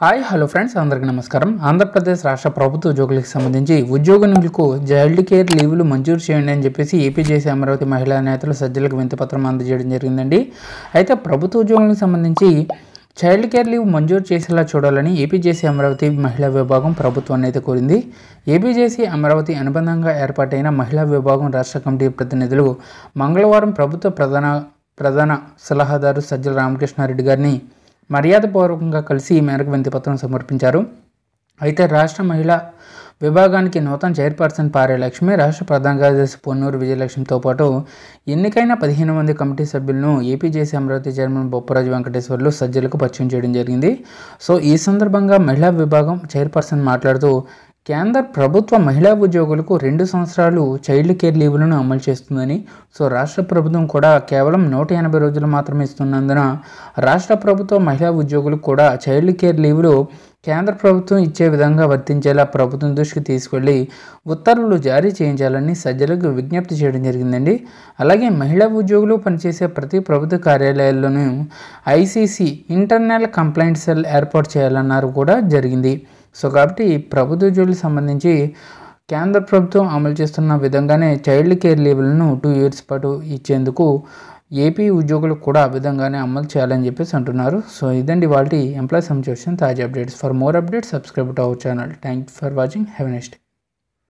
hi hello friends అందరికీ నమస్కారం ఆంధ్రప్రదేశ్ రాష్ట్ర ప్రభుత్వ ఉద్యోగులకు సంబంధించి ఉద్యోగ నిధులకు చైల్డ్ కేర్ లీవులు మంజూరు చేయండి అని చెప్పేసి ఏపీజేసి అమరావతి మహిళా నేతలు సజ్జలకు వింతపత్రం అందజేయడం జరిగిందండి అయితే ప్రభుత్వ ఉద్యోగులకు సంబంధించి చైల్డ్ కేర్ లీవ్ మంజూరు చేసేలా చూడాలని ఏపీజేసీ అమరావతి మహిళా విభాగం ప్రభుత్వాన్ని అయితే కోరింది ఏపీజేసీ అమరావతి అనుబంధంగా ఏర్పాటైన మహిళా విభాగం రాష్ట్ర కమిటీ ప్రతినిధులు మంగళవారం ప్రభుత్వ ప్రధాన ప్రధాన సలహాదారు సజ్జల రామకృష్ణారెడ్డి గారిని మర్యాదపూర్వకంగా కలిసి ఈ మేరకు పత్రం సమర్పించారు అయితే రాష్ట్ర మహిళా విభాగానికి నూతన చైర్పర్సన్ పారే లక్ష్మి రాష్ట్ర ప్రధాన కార్యదర్శి పొన్నూరు విజయలక్ష్మితో పాటు ఎన్నికైన పదిహేను మంది కమిటీ సభ్యులను ఏపీజేసీ అమరావతి చైర్మన్ బొప్పరాజు వెంకటేశ్వర్లు సజ్జలకు పరిచయం చేయడం జరిగింది సో ఈ సందర్భంగా మహిళా విభాగం చైర్పర్సన్ మాట్లాడుతూ కేంద్ర ప్రభుత్వ మహిళా ఉద్యోగులకు రెండు సంవత్సరాలు చైల్డ్ కేర్ లీవులను అమలు చేస్తుందని సో రాష్ట్ర ప్రభుత్వం కూడా కేవలం నూట ఎనభై రోజులు మాత్రమే ఇస్తున్నందున రాష్ట్ర ప్రభుత్వ మహిళా ఉద్యోగులకు కూడా చైల్డ్ కేర్ లీవులు కేంద్ర ప్రభుత్వం ఇచ్చే విధంగా వర్తించేలా ప్రభుత్వం దృష్టికి తీసుకెళ్లి ఉత్తర్వులు జారీ చేయించాలని సజ్జలకు విజ్ఞప్తి చేయడం జరిగిందండి అలాగే మహిళా ఉద్యోగులు పనిచేసే ప్రతి ప్రభుత్వ కార్యాలయాల్లోనూ ఐసీసీ ఇంటర్నల్ కంప్లైంట్ సెల్ ఏర్పాటు చేయాలన్నారు కూడా జరిగింది సో కాబట్టి ప్రభుత్వ ప్రభుత్వోద్యోగులకు సంబంధించి కేంద్ర ప్రభుత్వం అమలు చేస్తున్న విధంగానే చైల్డ్ కేర్ లీవ్లను టూ ఇయర్స్ పాటు ఇచ్చేందుకు ఏపీ ఉద్యోగులకు కూడా ఆ విధంగానే అమలు చేయాలని చెప్పేసి అంటున్నారు సో ఇదండి వాళ్ళ ఎంప్లాయ్ సంబంధించిన తాజా updates for more updates subscribe to our channel thank for watching have next